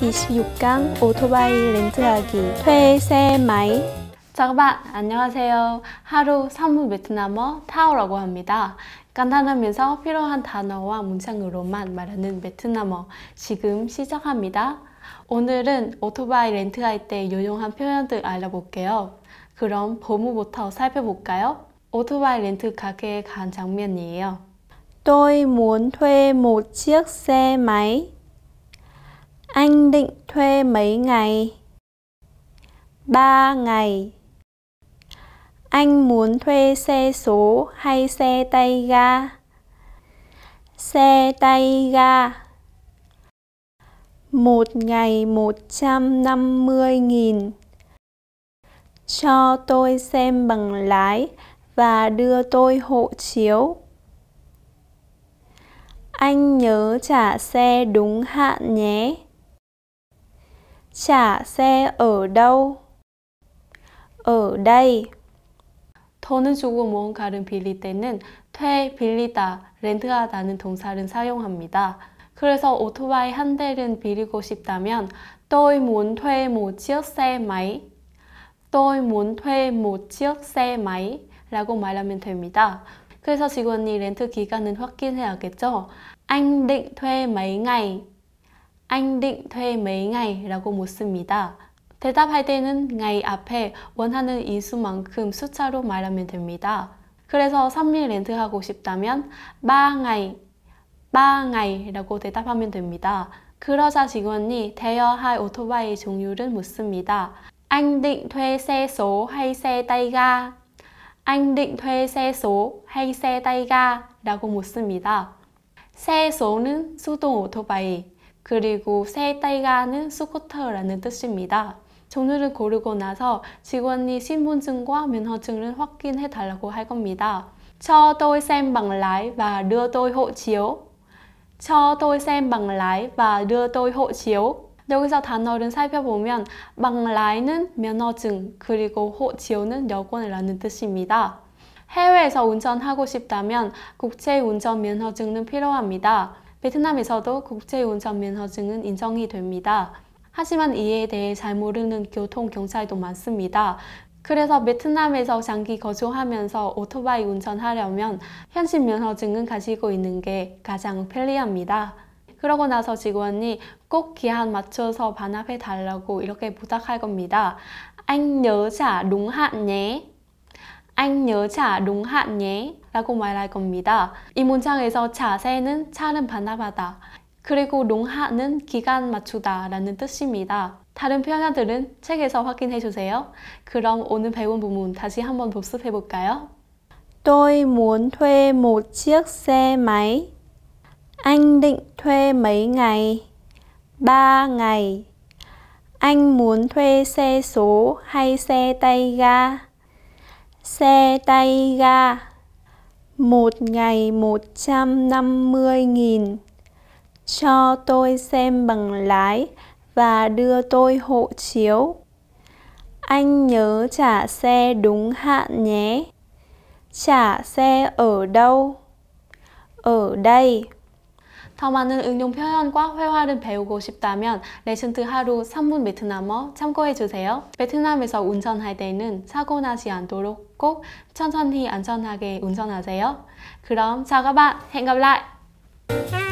26강 오토바이 렌트하기 퇴세마이 자 c 반 안녕하세요 하루 3분 베트남어 타오라고 합니다 간단하면서 필요한 단어와 문장으로만 말하는 베트남어 지금 시작합니다 오늘은 오토바이 렌트할 때 유용한 표현들 알려볼게요 그럼 보무부터 살펴볼까요? 오토바이 렌트 가게에 간 장면이에요 Tôi muốn thuê một chiếc xe máy Anh định thuê mấy ngày? Ba ngày. Anh muốn thuê xe số hay xe tay ga? Xe tay ga. Một ngày 150 nghìn. Cho tôi xem bằng lái và đưa tôi hộ chiếu. Anh nhớ trả xe đúng hạn nhé. trả xe ở đâu? ở đây. 더는 주고 무언가를 빌릴 때는 퇴, 빌리다, 렌트하다는 동사를 사용합니다. 그래서 오토바이 한 대를 빌리고 싶다면 tôi muốn thuê một chiếc xe máy tôi muốn thuê một chiếc xe máy 라고 말하면 됩니다. 그래서 직원이 렌트 기간은 확인해야겠죠? anh định thuê mấy ngày Anh định thuê mấy ngày?라고 묻습니다. 대답할 때는 ngày 앞에 원하는 인수만큼 숫자로 말하면 됩니다. 그래서 3일 렌트하고 싶다면 3ngày, 3ngày 라고 대답하면 됩니다. 그러자 직원이 대여할 오토바이 종류를 묻습니다. Anh định thuê xe số hay xe tay ga? Anh định thuê xe số hay xe tay ga? 라고 묻습니다. 세 소는 수동 오토바이, 그리고 세 따이가는 스쿠터라는 뜻입니다. 종류를 고르고 나서 직원이 신분증과 면허증을 확인해 달라고 할 겁니다. 저도 o t ô 라이 e 르도 ằ 호 g l 저도 và đ 라이 t 르도 h 호 c h 여기서 단어를 살펴보면 망라이는 면허증 그리고 호 ộ 오는 여권이라는 뜻입니다. 해외에서 운전하고 싶다면 국제 운전 면허증은 필요합니다. 베트남에서도 국제운전 면허증은 인정이 됩니다. 하지만 이에 대해 잘 모르는 교통경찰도 많습니다. 그래서 베트남에서 장기 거주하면서 오토바이 운전하려면 현실 면허증은 가지고 있는 게 가장 편리합니다. 그러고 나서 직원이 꼭 기한 맞춰서 반납해 달라고 이렇게 부탁할 겁니다. Anh nhớ anh nhớ trả đúng hạn nhé 라고 말할 겁니다. 이 문장에서 자세는 차를 반납하다 그리고 농하는 기간 맞추다 라는 뜻입니다. 다른 표현들은 책에서 확인해 주세요. 그럼 오늘 배운 부분 다시 한번 복습해 볼까요? Tôi muốn thuê một chiếc xe máy. Anh định thuê mấy ngày? Ba ngày. Anh muốn thuê xe số hay xe tay ga? xe tay ga một ngày mươi nghìn cho tôi xem bằng lái và đưa tôi hộ chiếu anh nhớ trả xe đúng hạn nhé trả xe ở đâu ở đây 더 많은 응용 표현과 회화를 배우고 싶다면 레슨트 하루 3분 베트남어 참고해주세요. 베트남에서 운전할 때는 사고 나지 않도록 꼭 천천히 안전하게 운전하세요. 그럼 자, c á 행 b ạ